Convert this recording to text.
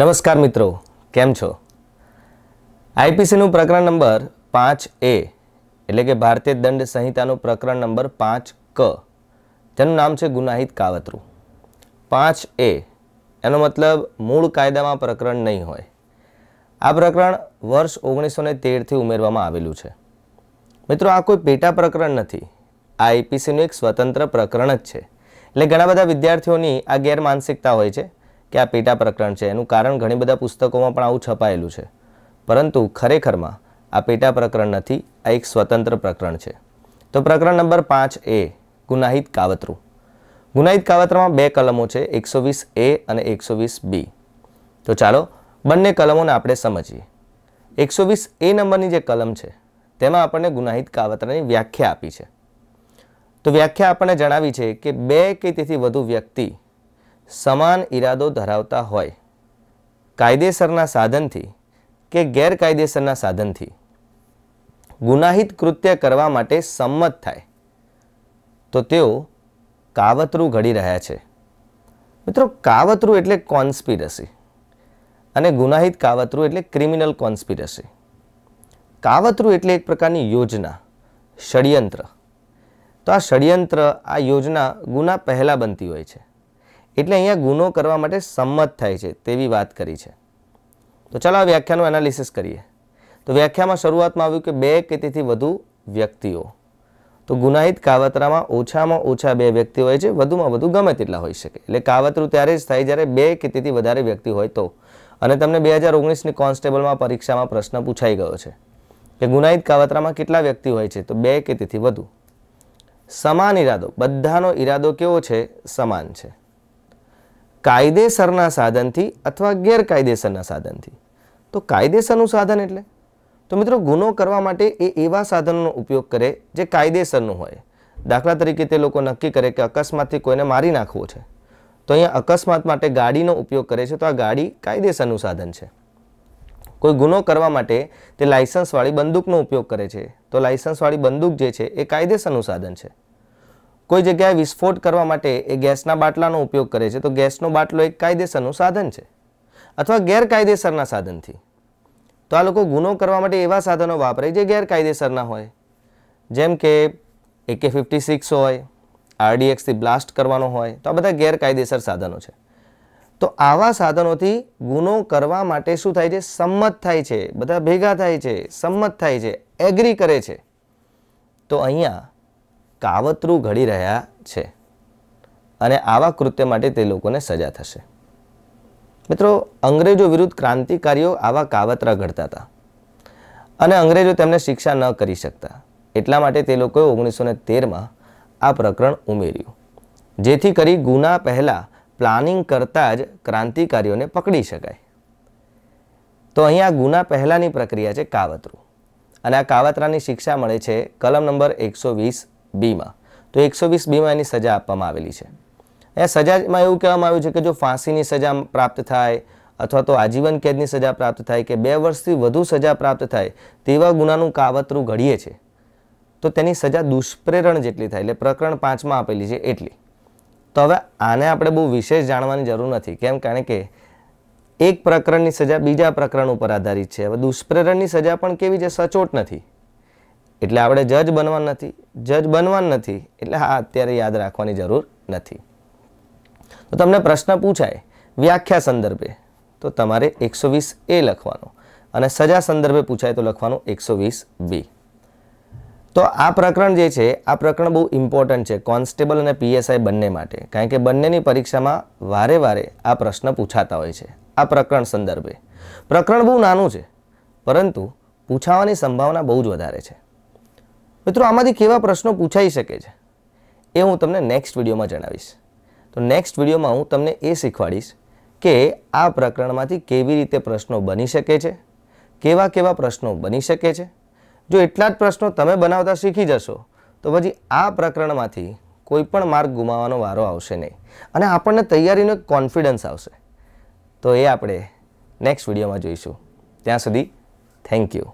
નમસ્કાર મિત્રો કેમ છો આઈપીસીનું પ્રકરણ નંબર પાંચ એ એટલે કે ભારતીય દંડ સંહિતાનું પ્રકરણ નંબર પાંચ ક તેનું નામ છે ગુનાહિત કાવતરું પાંચ એ એનો મતલબ મૂળ કાયદામાં પ્રકરણ નહીં હોય આ પ્રકરણ વર્ષ ઓગણીસો ને તેરથી ઉમેરવામાં આવેલું છે મિત્રો આ કોઈ પેટા પ્રકરણ નથી આ આઈપીસીનું એક સ્વતંત્ર પ્રકરણ જ છે એટલે ઘણા બધા વિદ્યાર્થીઓની આ ગેરમાનસિકતા હોય છે કે આ પેટા પ્રકરણ છે એનું કારણ ઘણી બધા પુસ્તકોમાં પણ આવું છપાયેલું છે પરંતુ ખરેખરમાં આ પેટા પ્રકરણ નથી આ એક સ્વતંત્ર પ્રકરણ છે તો પ્રકરણ નંબર પાંચ એ ગુનાહિત કાવતરું ગુનાહિત કાવતરામાં બે કલમો છે એકસો વીસ એ અને એકસો વીસ બી તો ચાલો બંને કલમોને આપણે સમજીએ એકસો વીસ એ નંબરની જે કલમ છે તેમાં આપણને ગુનાહિત કાવતરાની વ્યાખ્યા આપી છે તો વ્યાખ્યા આપણને જણાવી છે કે બે કે તેથી વધુ વ્યક્તિ સમાન ઈરાદો ધરાવતા હોય કાયદેસરના સાધનથી કે ગેરકાયદેસરના સાધનથી ગુનાહિત કૃત્ય કરવા માટે સંમત થાય તો તેઓ કાવતરું ઘડી રહ્યા છે મિત્રો કાવતરું એટલે કોન્સ્પિરસી અને ગુનાહિત કાવતરું એટલે ક્રિમિનલ કોન્સ્પિરસી કાવતરું એટલે એક પ્રકારની યોજના ષડયંત્ર તો આ ષડયંત્ર આ યોજના ગુના પહેલાં બનતી હોય છે એટલે અહીંયા ગુનો કરવા માટે સંમત થાય છે તેવી વાત કરી છે તો ચાલો આ વ્યાખ્યાનું એનાલિસિસ કરીએ તો વ્યાખ્યામાં શરૂઆતમાં આવ્યું કે બે કે તેથી વધુ વ્યક્તિઓ તો ગુનાહિત કાવતરામાં ઓછામાં ઓછા બે વ્યક્તિ હોય છે વધુમાં વધુ ગમે તેટલા હોઈ શકે એટલે કાવતરું ત્યારે જ થાય જ્યારે બે કે તેથી વધારે વ્યક્તિ હોય તો અને તમને બે હજાર ઓગણીસની કોન્સ્ટેબલમાં પરીક્ષામાં પ્રશ્ન પૂછાઈ ગયો છે કે ગુનાહિત કાવતરામાં કેટલા વ્યક્તિ હોય છે તો બે કે તેથી વધુ સમાન ઈરાદો બધાનો ઈરાદો કેવો છે સમાન છે કાયદેસરના સાધનથી અથવા ગેરકાયદેસરના સાધનથી તો કાયદેસરનું સાધન એટલે તો મિત્રો ગુનો કરવા માટે એ એવા સાધનોનો ઉપયોગ કરે જે કાયદેસરનું હોય દાખલા તરીકે તે લોકો નક્કી કરે કે અકસ્માતથી કોઈને મારી નાખવો છે તો અહીંયા અકસ્માત માટે ગાડીનો ઉપયોગ કરે છે તો આ ગાડી કાયદેસરનું સાધન છે કોઈ ગુનો કરવા માટે તે લાઇસન્સવાળી બંદૂકનો ઉપયોગ કરે છે તો લાઇસન્સવાળી બંદૂક જે છે એ કાયદેસરનું સાધન છે કોઈ જગ્યાએ વિસ્ફોટ કરવા માટે એ ગેસના બાટલાનો ઉપયોગ કરે છે તો ગેસનો બાટલો એક કાયદેસરનું સાધન છે અથવા ગેરકાયદેસરના સાધનથી તો આ લોકો ગુનો કરવા માટે એવા સાધનો વાપરે જે ગેરકાયદેસરના હોય જેમ કે એકે ફિફ્ટી સિક્સ હોય આરડીએક્સથી બ્લાસ્ટ કરવાનો હોય તો આ બધા ગેરકાયદેસર સાધનો છે તો આવા સાધનોથી ગુનો કરવા માટે શું થાય છે સંમત થાય છે બધા ભેગા થાય છે સંમત થાય છે એગ્રી કરે છે તો અહીંયા કાવતરું ઘડી રહ્યા છે અને આવા કૃત્ય માટે તે લોકોને સજા થશે મિત્રો અંગ્રેજો વિરુદ્ધ ક્રાંતિકારીઓ આવા કાવતરા ઘડતા હતા અને અંગ્રેજો તેમને શિક્ષા ન કરી શકતા એટલા માટે તે લોકોએ ઓગણીસો ને તેરમાં આ પ્રકરણ ઉમેર્યું જેથી કરી ગુના પહેલાં પ્લાનિંગ કરતાં જ ક્રાંતિકારીઓને પકડી શકાય તો અહીંયા ગુના પહેલાંની પ્રક્રિયા છે કાવતરું અને આ કાવતરાની શિક્ષા મળે છે કલમ નંબર એકસો વીસ બીમાં તો એકસો વીસ બીમાં એની સજા આપવામાં આવેલી છે એ સજામાં એવું કહેવામાં આવ્યું છે કે જો ફાંસીની સજા પ્રાપ્ત થાય અથવા તો આજીવન કેદની સજા પ્રાપ્ત થાય કે બે વર્ષથી વધુ સજા પ્રાપ્ત થાય તેવા ગુનાનું કાવતરું ઘડીએ છે તો તેની સજા દુષ્પ્રેરણ જેટલી થાય એટલે પ્રકરણ પાંચમાં આપેલી છે એટલી તો હવે આને આપણે બહુ વિશેષ જાણવાની જરૂર નથી કેમ કારણ કે એક પ્રકરણની સજા બીજા પ્રકરણ ઉપર આધારિત છે હવે દુષ્પ્રેરણની સજા પણ કેવી છે સચોટ નથી એટલે આપણે જજ બનવાનું નથી જજ બનવાનું નથી એટલે હા અત્યારે યાદ રાખવાની જરૂર નથી તો તમને પ્રશ્ન પૂછાય વ્યાખ્યા સંદર્ભે તો તમારે એકસો વીસ એ લખવાનું અને સજા સંદર્ભે પૂછાય તો લખવાનું એકસો વીસ બી તો આ પ્રકરણ જે છે આ પ્રકરણ બહુ ઇમ્પોર્ટન્ટ છે કોન્સ્ટેબલ અને પીએસઆઈ બંને માટે કારણ કે બંનેની પરીક્ષામાં વારે વારે આ પ્રશ્ન પૂછાતા હોય છે આ પ્રકરણ સંદર્ભે પ્રકરણ બહુ નાનું છે પરંતુ પૂછાવાની સંભાવના બહુ જ વધારે છે મિત્રો આમાંથી કેવા પ્રશ્નો પૂછાઈ શકે છે એ હું તમને નેક્સ્ટ વિડીયોમાં જણાવીશ તો નેક્સ્ટ વિડીયોમાં હું તમને એ શીખવાડીશ કે આ પ્રકરણમાંથી કેવી રીતે પ્રશ્નો બની શકે છે કેવા કેવા પ્રશ્નો બની શકે છે જો એટલા જ પ્રશ્નો તમે બનાવતા શીખી જશો તો પછી આ પ્રકરણમાંથી કોઈ પણ માર્ગ ગુમાવવાનો વારો આવશે નહીં અને આપણને તૈયારીનો કોન્ફિડન્સ આવશે તો એ આપણે નેક્સ્ટ વિડીયોમાં જોઈશું ત્યાં સુધી થેન્ક યુ